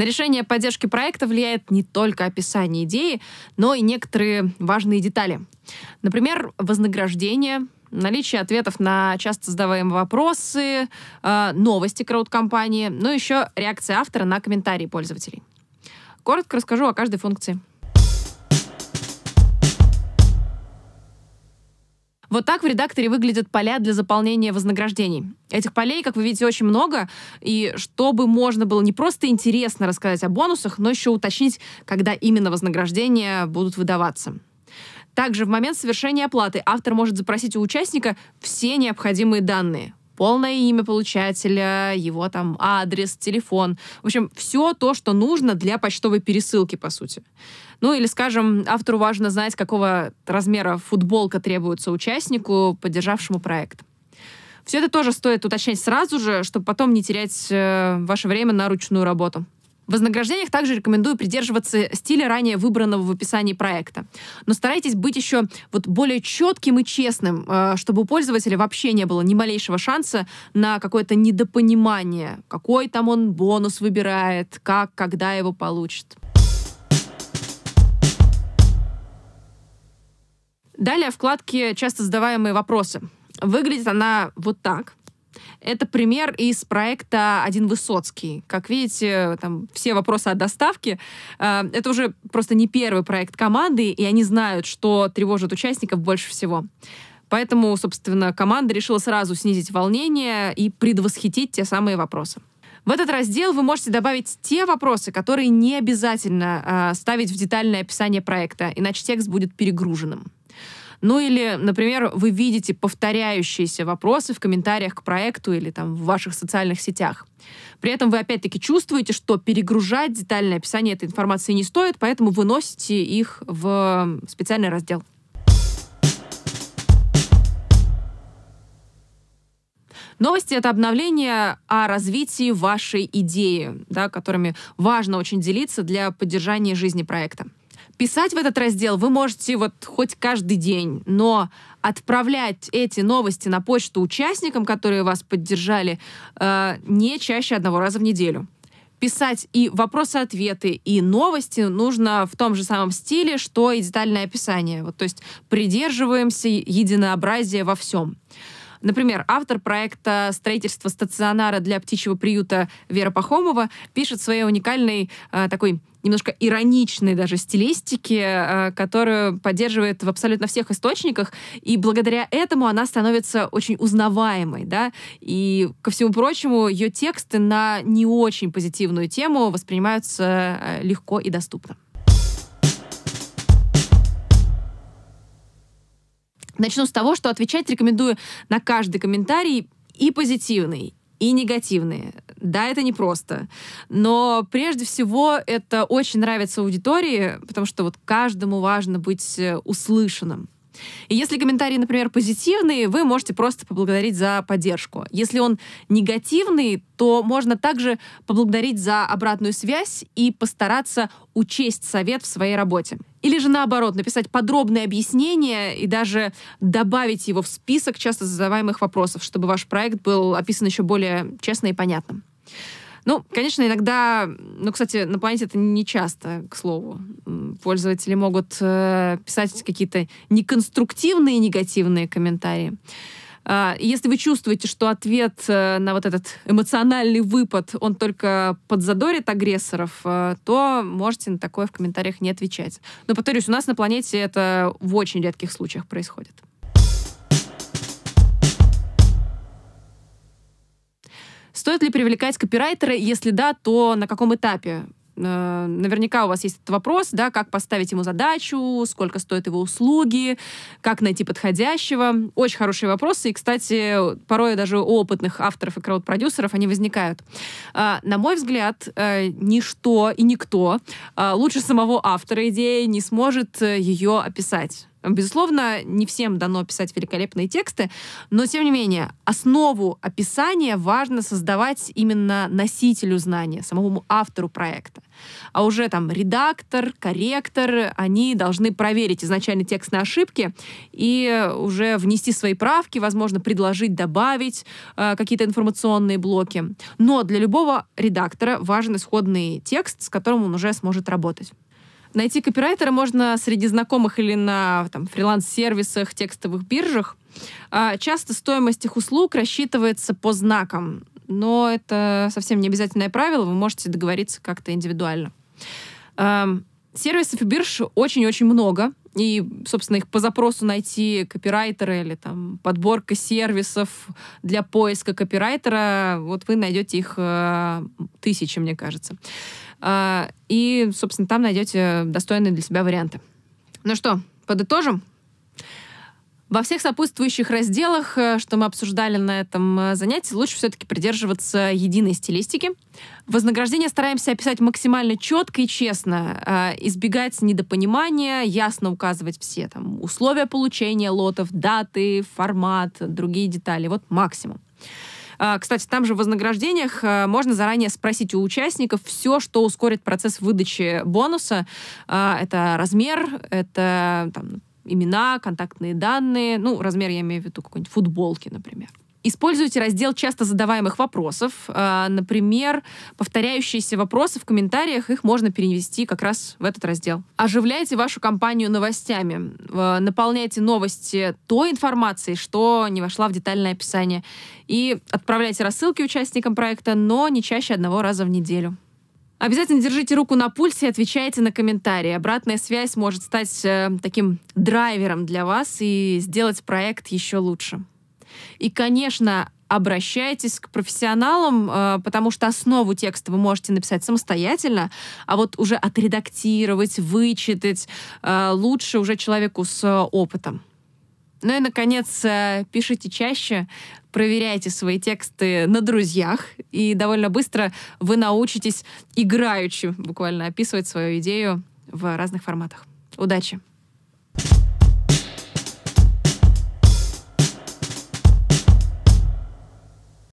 На решение поддержки проекта влияет не только описание идеи, но и некоторые важные детали. Например, вознаграждение, наличие ответов на часто задаваемые вопросы, э, новости крауд-компании, но еще реакция автора на комментарии пользователей. Коротко расскажу о каждой функции. Вот так в редакторе выглядят поля для заполнения вознаграждений. Этих полей, как вы видите, очень много, и чтобы можно было не просто интересно рассказать о бонусах, но еще уточнить, когда именно вознаграждения будут выдаваться. Также в момент совершения оплаты автор может запросить у участника все необходимые данные полное имя получателя, его там адрес, телефон. В общем, все то, что нужно для почтовой пересылки, по сути. Ну или, скажем, автору важно знать, какого размера футболка требуется участнику, поддержавшему проект. Все это тоже стоит уточнять сразу же, чтобы потом не терять э, ваше время на ручную работу. В вознаграждениях также рекомендую придерживаться стиля ранее выбранного в описании проекта. Но старайтесь быть еще вот более четким и честным, э, чтобы у пользователя вообще не было ни малейшего шанса на какое-то недопонимание, какой там он бонус выбирает, как, когда его получит. Далее вкладки часто задаваемые вопросы. Выглядит она вот так. Это пример из проекта «Один Высоцкий». Как видите, там все вопросы о доставке. Э, это уже просто не первый проект команды, и они знают, что тревожит участников больше всего. Поэтому, собственно, команда решила сразу снизить волнение и предвосхитить те самые вопросы. В этот раздел вы можете добавить те вопросы, которые не обязательно э, ставить в детальное описание проекта, иначе текст будет перегруженным. Ну или, например, вы видите повторяющиеся вопросы в комментариях к проекту или там в ваших социальных сетях. При этом вы опять-таки чувствуете, что перегружать детальное описание этой информации не стоит, поэтому выносите их в специальный раздел. Новости — это обновление о развитии вашей идеи, да, которыми важно очень делиться для поддержания жизни проекта. Писать в этот раздел вы можете вот хоть каждый день, но отправлять эти новости на почту участникам, которые вас поддержали, э, не чаще одного раза в неделю писать и вопросы-ответы, и новости нужно в том же самом стиле, что и детальное описание. Вот, то есть придерживаемся единообразия во всем. Например, автор проекта строительства стационара для птичьего приюта» Вера Пахомова пишет в своей уникальной э, такой немножко ироничной даже стилистики, э, которую поддерживает в абсолютно всех источниках, и благодаря этому она становится очень узнаваемой, да, и, ко всему прочему, ее тексты на не очень позитивную тему воспринимаются э, легко и доступно. Начну с того, что отвечать рекомендую на каждый комментарий и позитивный, и негативные. Да, это непросто. Но прежде всего это очень нравится аудитории, потому что вот каждому важно быть э, услышанным. И если комментарий, например, позитивный, вы можете просто поблагодарить за поддержку. Если он негативный, то можно также поблагодарить за обратную связь и постараться учесть совет в своей работе. Или же наоборот, написать подробное объяснение и даже добавить его в список часто задаваемых вопросов, чтобы ваш проект был описан еще более честно и понятным. Ну, конечно, иногда... Ну, кстати, на планете это не часто, к слову. Пользователи могут э, писать какие-то неконструктивные негативные комментарии. А, если вы чувствуете, что ответ э, на вот этот эмоциональный выпад, он только подзадорит агрессоров, э, то можете на такое в комментариях не отвечать. Но, повторюсь, у нас на планете это в очень редких случаях происходит. Стоит ли привлекать копирайтера? Если да, то на каком этапе? Э, наверняка у вас есть этот вопрос, да, как поставить ему задачу, сколько стоят его услуги, как найти подходящего. Очень хорошие вопросы, и, кстати, порой даже у опытных авторов и крауд-продюсеров они возникают. Э, на мой взгляд, э, ничто и никто лучше самого автора идеи не сможет ее описать. Безусловно, не всем дано писать великолепные тексты, но, тем не менее, основу описания важно создавать именно носителю знания, самому автору проекта. А уже там редактор, корректор, они должны проверить изначальный текст на ошибки и уже внести свои правки, возможно, предложить добавить э, какие-то информационные блоки. Но для любого редактора важен исходный текст, с которым он уже сможет работать. Найти копирайтера можно среди знакомых или на там, фриланс-сервисах, текстовых биржах. А, часто стоимость их услуг рассчитывается по знакам, но это совсем не обязательное правило, вы можете договориться как-то индивидуально. А, сервисов и бирж очень-очень много, и, собственно, их по запросу найти копирайтера или там подборка сервисов для поиска копирайтера, вот вы найдете их а, тысячи, мне кажется. А, и, собственно, там найдете достойные для себя варианты. Ну что, подытожим? Во всех сопутствующих разделах, э, что мы обсуждали на этом э, занятии, лучше все-таки придерживаться единой стилистики. Вознаграждение стараемся описать максимально четко и честно, э, избегать недопонимания, ясно указывать все там, условия получения лотов, даты, формат, другие детали. Вот максимум. А, кстати, там же в вознаграждениях э, можно заранее спросить у участников все, что ускорит процесс выдачи бонуса. А, это размер, это там, имена, контактные данные, ну, размер я имею в виду какой-нибудь футболки, например. Используйте раздел часто задаваемых вопросов. А, например, повторяющиеся вопросы в комментариях, их можно перенести как раз в этот раздел. Оживляйте вашу компанию новостями. Наполняйте новости той информацией, что не вошла в детальное описание. И отправляйте рассылки участникам проекта, но не чаще одного раза в неделю. Обязательно держите руку на пульсе и отвечайте на комментарии. Обратная связь может стать э, таким драйвером для вас и сделать проект еще лучше. И, конечно, обращайтесь к профессионалам, э, потому что основу текста вы можете написать самостоятельно, а вот уже отредактировать, вычитать э, лучше уже человеку с э, опытом. Ну и, наконец, пишите чаще, проверяйте свои тексты на друзьях, и довольно быстро вы научитесь играючи буквально описывать свою идею в разных форматах. Удачи!